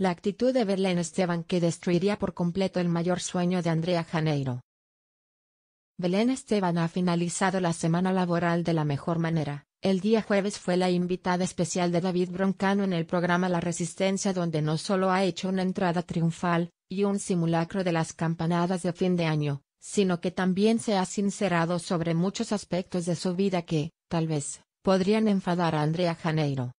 La actitud de Belén Esteban que destruiría por completo el mayor sueño de Andrea Janeiro. Belén Esteban ha finalizado la semana laboral de la mejor manera. El día jueves fue la invitada especial de David Broncano en el programa La Resistencia donde no solo ha hecho una entrada triunfal, y un simulacro de las campanadas de fin de año, sino que también se ha sincerado sobre muchos aspectos de su vida que, tal vez, podrían enfadar a Andrea Janeiro.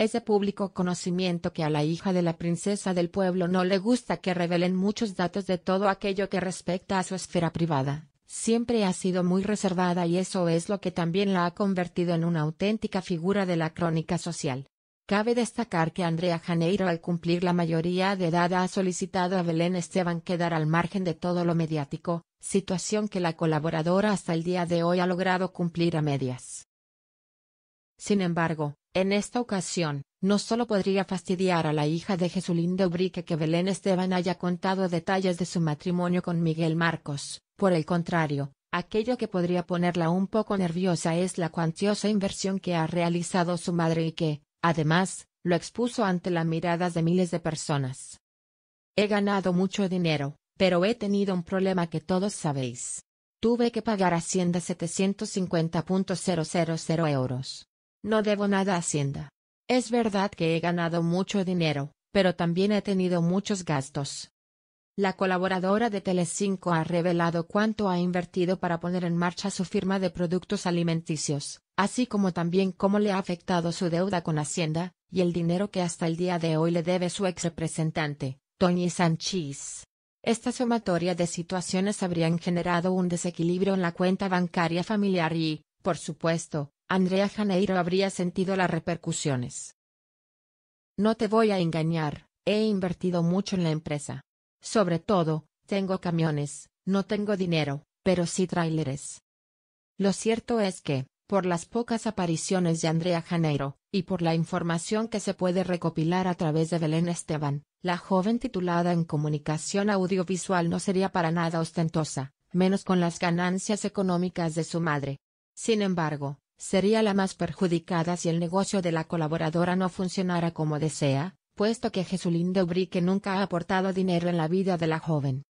Es de público conocimiento que a la hija de la princesa del pueblo no le gusta que revelen muchos datos de todo aquello que respecta a su esfera privada. Siempre ha sido muy reservada y eso es lo que también la ha convertido en una auténtica figura de la crónica social. Cabe destacar que Andrea Janeiro al cumplir la mayoría de edad ha solicitado a Belén Esteban quedar al margen de todo lo mediático, situación que la colaboradora hasta el día de hoy ha logrado cumplir a medias. Sin embargo, en esta ocasión, no solo podría fastidiar a la hija de de Ubrique que Belén Esteban haya contado detalles de su matrimonio con Miguel Marcos, por el contrario, aquello que podría ponerla un poco nerviosa es la cuantiosa inversión que ha realizado su madre y que, además, lo expuso ante las miradas de miles de personas. He ganado mucho dinero, pero he tenido un problema que todos sabéis. Tuve que pagar Hacienda 750.000 euros. No debo nada a Hacienda. Es verdad que he ganado mucho dinero, pero también he tenido muchos gastos. La colaboradora de Telecinco ha revelado cuánto ha invertido para poner en marcha su firma de productos alimenticios, así como también cómo le ha afectado su deuda con Hacienda, y el dinero que hasta el día de hoy le debe su ex representante, Tony Sanchis. Esta sumatoria de situaciones habrían generado un desequilibrio en la cuenta bancaria familiar y, por supuesto, Andrea Janeiro habría sentido las repercusiones. No te voy a engañar, he invertido mucho en la empresa. Sobre todo, tengo camiones, no tengo dinero, pero sí tráileres. Lo cierto es que, por las pocas apariciones de Andrea Janeiro, y por la información que se puede recopilar a través de Belén Esteban, la joven titulada en comunicación audiovisual no sería para nada ostentosa, menos con las ganancias económicas de su madre. Sin embargo, sería la más perjudicada si el negocio de la colaboradora no funcionara como desea, puesto que Jesulín Brique nunca ha aportado dinero en la vida de la joven.